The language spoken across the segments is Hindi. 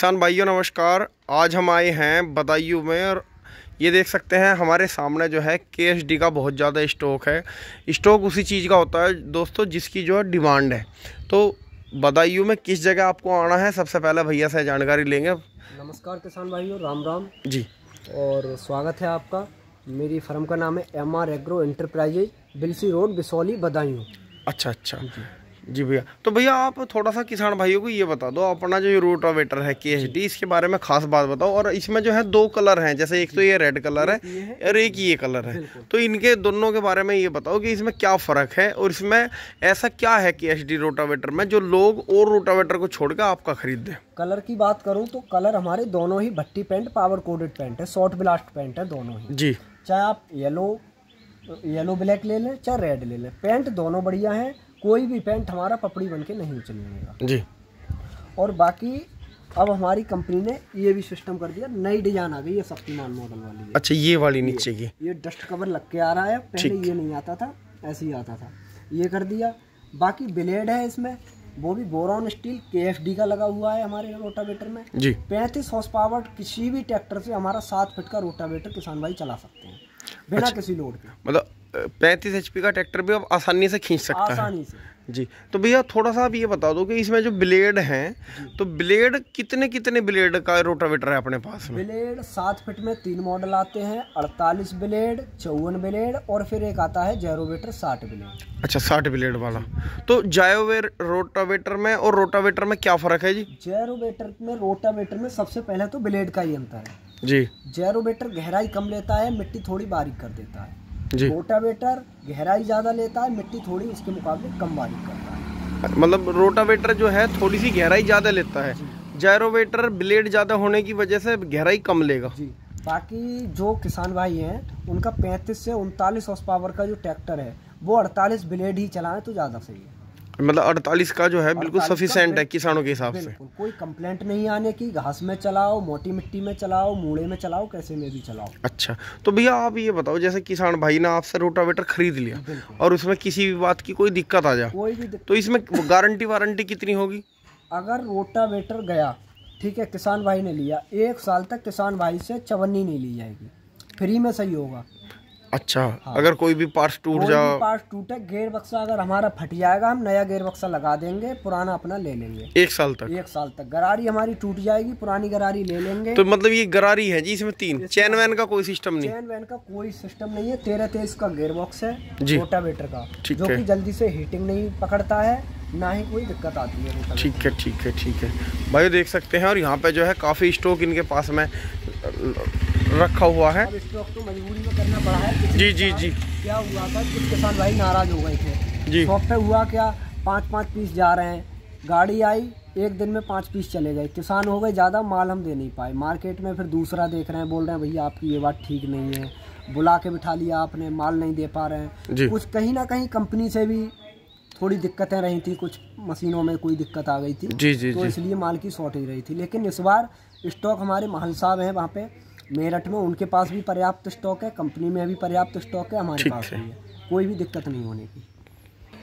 किसान भाइयों नमस्कार आज हम आए हैं बदायूं में और ये देख सकते हैं हमारे सामने जो है के का बहुत ज़्यादा स्टॉक है स्टॉक उसी चीज़ का होता है दोस्तों जिसकी जो है डिमांड है तो बदायूं में किस जगह आपको आना है सबसे पहले भैया से जानकारी लेंगे नमस्कार किसान भाइयों राम राम जी और स्वागत है आपका मेरी फर्म का नाम है M R agro enterprises Bilsi road Bisauli Badaun अच्छा अच्छा जी भैया तो भैया आप थोड़ा सा किसान भाइयों को ये बता दो अपना जो ये रोटावेटर है के इसके बारे में खास बात बताओ और इसमें जो है दो कलर हैं जैसे एक तो ये रेड कलर है और एक ये कलर है तो इनके दोनों के बारे में ये बताओ कि इसमें क्या फ़र्क है और इसमें ऐसा क्या है के एच रोटावेटर में जो लोग और रोटावेटर को छोड़कर आपका खरीद दें कलर की बात करूँ तो कलर हमारे दोनों ही भट्टी पेंट पावर कोडेड पेंट है शॉर्ट ब्लास्ट पेंट है दोनों ही जी चाहे आप येलो येलो ब्लैक ले लें चाहे रेड ले लें पेंट दोनों बढ़िया हैं कोई भी पेंट हमारा पपड़ी बन के नहीं चलेगा जी और बाकी अब हमारी कंपनी ने ये भी सिस्टम कर दिया नई डिजाइन आ गई है शक्तिमान मॉडल वाली अच्छा ये वाली नीचे की ये डस्ट कवर लग के आ रहा है पहले ये नहीं आता था ऐसे ही आता था ये कर दिया बाकी ब्लेड है इसमें वो भी बोरॉन स्टील के का लगा हुआ है हमारे रोटावेटर में जी पैंतीस हॉर्स पावर किसी भी ट्रैक्टर से हमारा सात फिट का रोटावेटर किसान भाई चला सकते हैं बिना अच्छा, किसी लोड के मतलब पैंतीस एच का ट्रैक्टर भी आप आसानी से खींच सकता आसानी से। जी तो भैया थोड़ा सा आप ये बता दो कि इसमें जो ब्लेड हैं तो ब्लेड कितने कितने ब्लेड का रोटावेटर है अपने पास में ब्लेड सात फिट में तीन मॉडल आते हैं अड़तालीस ब्लेड चौवन ब्लेड और फिर एक आता है जैरोवेटर साठ ब्लेड अच्छा साठ ब्लेड वाला तो जायोवेर रोटावेटर में और रोटावेटर में क्या फर्क है जी जैरोवेटर में रोटावेटर में सबसे पहले तो ब्लेड का ही अंतर है जी जैरोवेटर गहराई कम लेता है मिट्टी थोड़ी बारीक कर देता है रोटावेटर गहराई ज़्यादा लेता है मिट्टी थोड़ी उसके मुकाबले कम बारीक करता है मतलब रोटावेटर जो है थोड़ी सी गहराई ज़्यादा लेता है जैरोवेटर ब्लेड ज़्यादा होने की वजह से गहराई कम लेगा जी बाकी जो किसान भाई हैं उनका 35 से उनतालीस हॉर्स पावर का जो ट्रैक्टर है वो 48 ब्लेड ही चलाएं तो ज़्यादा सही है मतलब अड़तालीस का जो है बिल्कुल सफिशेंट है किसानों के हिसाब से कोई कंप्लेंट नहीं आने की घास में चलाओ मोटी मिट्टी में चलाओ मूड़े में चलाओ कैसे में भी चलाओ अच्छा तो भैया आप ये बताओ जैसे किसान भाई ने आपसे रोटावेटर खरीद लिया और उसमें किसी भी बात की कोई दिक्कत आ जाए कोई भी तो इसमें गारंटी वारंटी कितनी होगी अगर रोटावेटर गया ठीक है किसान भाई ने लिया एक साल तक किसान भाई से चवन्नी नहीं ली जाएगी फ्री में सही होगा अच्छा हाँ। अगर कोई भी पार्ट टूट जाओ पार्ट टूटे गेयर बक्सा अगर हमारा फट जाएगा हम नया गेयर बक्सा लगा देंगे पुराना अपना ले लेंगे एक साल तक एक साल तक गरारी हमारी टूट जाएगी पुरानी गरारी ले लेंगे तो मतलब ये गरारी है जी इसमें तीन चैन वैन का कोई सिस्टम नहीं चैन वैन का कोई सिस्टम नहीं है तेरह तेईस का गेयर बॉक्स है रोटावेटर का जो की जल्दी से हीटिंग नहीं पकड़ता है ना ही कोई दिक्कत आती है ठीक है ठीक है ठीक है भाई देख सकते हैं और यहाँ पे जो है काफ़ी स्टॉक इनके पास में रखा हुआ है तो मजबूरी में करना पड़ा है जी जी जी क्या हुआ था कुछ किसान भाई नाराज हो गए थे जी शॉप पे हुआ क्या पाँच पाँच पीस जा रहे हैं गाड़ी आई एक दिन में पाँच पीस चले गए किसान हो गए ज़्यादा माल हम दे नहीं पाए मार्केट में फिर दूसरा देख रहे हैं बोल रहे हैं भैया आपकी ये बात ठीक नहीं है बुला के बिठा लिया आपने माल नहीं दे पा रहे हैं कुछ कहीं ना कहीं कंपनी से भी थोड़ी दिक्कतें रही थी कुछ मशीनों में कोई दिक्कत आ गई थी जी जी तो इसलिए माल की शॉर्टेज रही थी लेकिन इस बार स्टॉक हमारे महल साहब हैं वहाँ पे मेरठ में उनके पास भी पर्याप्त स्टॉक है कंपनी में भी पर्याप्त स्टॉक है हमारे पास भी है कोई भी दिक्कत नहीं होने की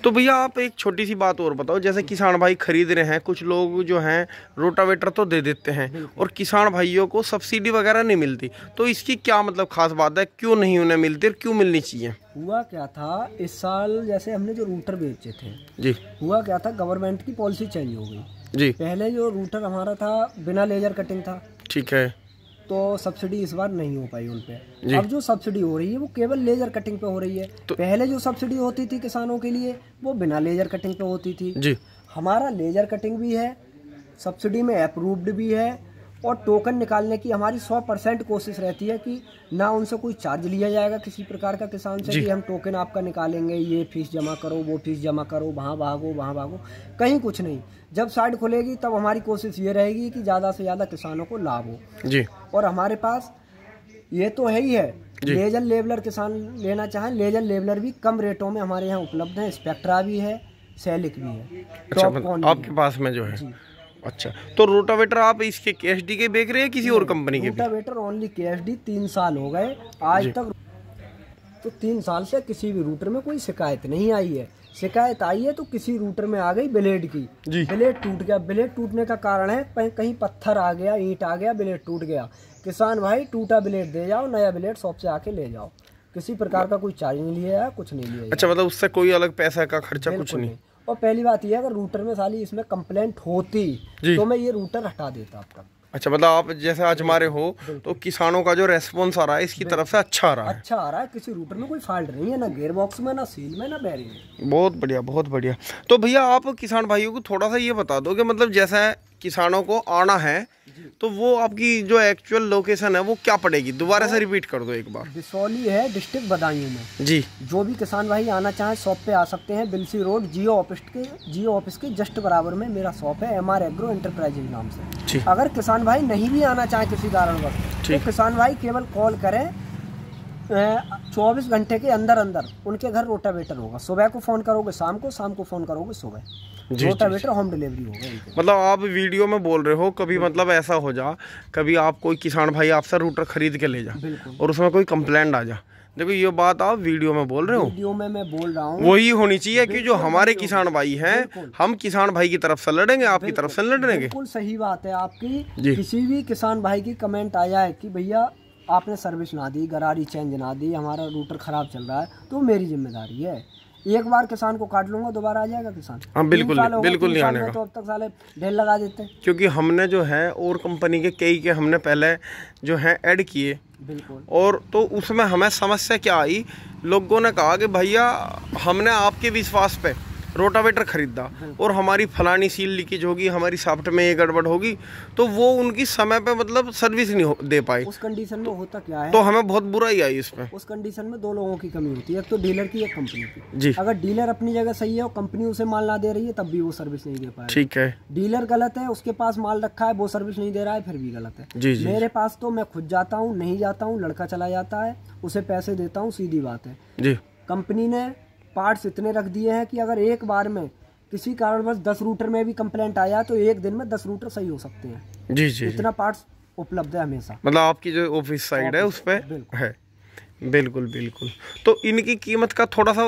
तो भैया आप एक छोटी सी बात और बताओ जैसे किसान भाई खरीद रहे हैं कुछ लोग जो हैं रोटावेटर तो दे देते हैं और किसान भाइयों को सब्सिडी वगैरह नहीं मिलती तो इसकी क्या मतलब खास बात है क्यों नहीं उन्हें मिलती और क्यों मिलनी चाहिए हुआ क्या था इस साल जैसे हमने जो रूटर बेचे थे जी हुआ क्या था गवर्नमेंट की पॉलिसी चेंज हो गई जी पहले जो रूटर हमारा था बिना लेजर कटिंग था ठीक है तो सब्सिडी इस बार नहीं हो पाई उन पे अब जो सब्सिडी हो रही है वो केवल लेजर कटिंग पे हो रही है तो पहले जो सब्सिडी होती थी किसानों के लिए वो बिना लेजर कटिंग पे होती थी जी हमारा लेजर कटिंग भी है सब्सिडी में अप्रूव्ड भी है और टोकन निकालने की हमारी 100 परसेंट कोशिश रहती है कि ना उनसे कोई चार्ज लिया जाएगा किसी प्रकार का किसान से कि हम टोकन आपका निकालेंगे ये फीस जमा करो वो फीस जमा करो वहाँ भागो वहाँ भागो कहीं कुछ नहीं जब साइड खुलेगी तब हमारी कोशिश ये रहेगी कि ज़्यादा से ज़्यादा किसानों को लाभ हो जी और हमारे पास ये तो है ही है लेजर लेबलर किसान लेना चाहें लेजर लेबलर भी कम रेटों में हमारे यहाँ उपलब्ध है स्पेक्ट्रा भी है सैलिक भी है अच्छा, मतलब आपके पास में जो है अच्छा तो रोटावेटर आप इसके के एस डी के बेच रहे हैं किसी और कंपनी के रोटावेटर ओनली के एस डी तीन साल हो गए आज तक तो तीन साल से किसी भी रूटर में कोई शिकायत नहीं आई है शिकायत आई है तो किसी रूटर में आ गई ब्लेड की ब्लेड टूट गया ब्लेड टूटने का कारण है कहीं पत्थर आ गया ईंट आ गया ब्लेड टूट गया किसान भाई टूटा ब्लेड दे जाओ नया ब्लेड शॉप से आके ले जाओ किसी प्रकार का कोई चार्ज नहीं लिया है कुछ नहीं लिया अच्छा मतलब उससे कोई अलग पैसा का खर्चा कुछ नहीं और पहली बात यह अगर रूटर में साली इसमें कंप्लेंट होती तो मैं ये रूटर हटा देता आपका अच्छा मतलब आप जैसे आज हमारे हो तो किसानों का जो रेस्पॉन्स आ रहा है इसकी तरफ से अच्छा आ रहा है अच्छा आ रहा है किसी रूटर में कोई फॉल्ट नहीं है ना गेयर बॉक्स में ना सील में ना बैरिंग में बहुत बढ़िया बहुत बढ़िया तो भैया आप किसान भाइयों को थोड़ा सा ये बता दो कि मतलब जैसा किसानों को आना है तो वो आपकी जो एक्चुअल लोकेशन है वो क्या पड़ेगी दोबारा तो से रिपीट कर दो एक बार बिसौली है डिस्ट्रिक्ट बदायूं में जी जो भी किसान भाई आना चाहे शॉप पे आ सकते हैं बिलसी रोड जियो ऑफिस के जियो ऑफिस के जस्ट बराबर में मेरा शॉप है एम एग्रो इंटरप्राइजेज नाम से अगर किसान भाई नहीं भी आना चाहे किसी कारणवश तो किसान भाई केवल कॉल करें चौबीस घंटे के अंदर अंदर उनके घर रोटावेटर होगा सुबह को फ़ोन करोगे शाम को शाम को फ़ोन करोगे सुबह रोटावेटर होम डिलीवरी होगा मतलब आप वीडियो में बोल रहे हो कभी मतलब ऐसा हो जा कभी आप कोई किसान भाई आपसे रूटर खरीद के ले जा और उसमें कोई कंप्लेंट आ जा देखो ये बात आप वीडियो में बोल रहे हो वीडियो में मैं बोल रहा हूँ वही होनी चाहिए कि जो हमारे किसान भाई हैं हम किसान भाई की तरफ से लड़ेंगे आपकी तरफ से लड़ेंगे बिल्कुल सही बात है आपकी किसी भी किसान भाई की कमेंट आया है कि भैया आपने सर्विस ना दी गरारी चेंज ना दी हमारा रूटर ख़राब चल रहा है तो मेरी जिम्मेदारी है एक बार किसान को काट लूंगा दोबारा आ जाएगा किसान हाँ बिल्कुल नहीं, बिल्कुल नहीं आने का तो अब तक साले ढेर लगा देते हैं क्योंकि हमने जो है और कंपनी के कई के हमने पहले जो है ऐड किए बिल्कुल और तो उसमें हमें समस्या क्या आई लोगों ने कहा कि भैया हमने आपके विश्वास पे रोटावेटर ख़रीदा हाँ। और हमारी फलानी सील लीकेज होगी हमारी साफ्ट में ये गड़बड़ होगी तो वो उनकी समय पे मतलब सर्विस नहीं दे पाए उस कंडीशन में होता क्या है तो हमें बहुत बुरा ही आई इसमें उस कंडीशन में दो लोगों की कमी होती है एक तो डीलर की एक कंपनी की जी अगर डीलर अपनी जगह सही है और कंपनी उसे माल ना दे रही है तब भी वो सर्विस नहीं दे पाए ठीक है डीलर गलत है उसके पास माल रखा है वो सर्विस नहीं दे रहा है फिर भी गलत है जी जी मेरे पास तो मैं खुद जाता हूँ नहीं जाता हूँ लड़का चला जाता है उसे पैसे देता हूँ सीधी बात है जी कंपनी ने पार्ट्स इतने रख दिए हैं कि अगर एक बार में किसी कारणवश दस रूटर में भी कंप्लेंट आया तो एक दिन में दस रूटर सही हो सकते हैं जी जी इतना पार्ट्स उपलब्ध है हमेशा मतलब आपकी जो ऑफिस साइड है उस पर है बिल्कुल बिल्कुल तो इनकी कीमत का थोड़ा सा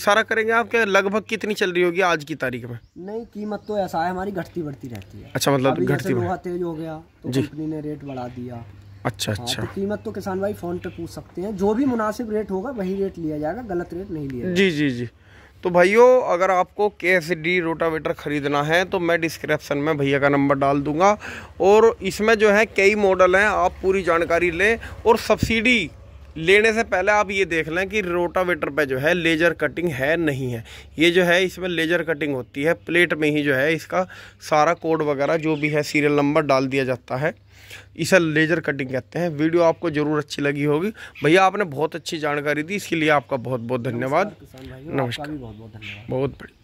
इशारा करेंगे आप क्या लगभग कितनी चल रही होगी आज की तारीख में नहीं कीमत तो ऐसा है हमारी घटती बढ़ती रहती है अच्छा मतलब घटती तेज हो गया तो कंपनी ने रेट बढ़ा दिया अच्छा हाँ, अच्छा तो कीमत तो किसान भाई फ़ोन पे पूछ सकते हैं जो भी मुनासिब रेट होगा वही रेट लिया जाएगा गलत रेट नहीं लिया जी जी जी तो भाइयों अगर आपको के एस डी रोटावेटर ख़रीदना है तो मैं डिस्क्रिप्शन में भैया का नंबर डाल दूंगा और इसमें जो है कई मॉडल हैं आप पूरी जानकारी लें और सब्सिडी लेने से पहले आप ये देख लें कि रोटावेटर पे जो है लेजर कटिंग है नहीं है ये जो है इसमें लेजर कटिंग होती है प्लेट में ही जो है इसका सारा कोड वगैरह जो भी है सीरियल नंबर डाल दिया जाता है इसे लेजर कटिंग कहते हैं वीडियो आपको ज़रूर अच्छी लगी होगी भैया आपने बहुत अच्छी जानकारी दी इसके लिए आपका बहुत बहुत धन्यवाद नमस्कार बहुत बहुत धन्यवाद बहुत बढ़िया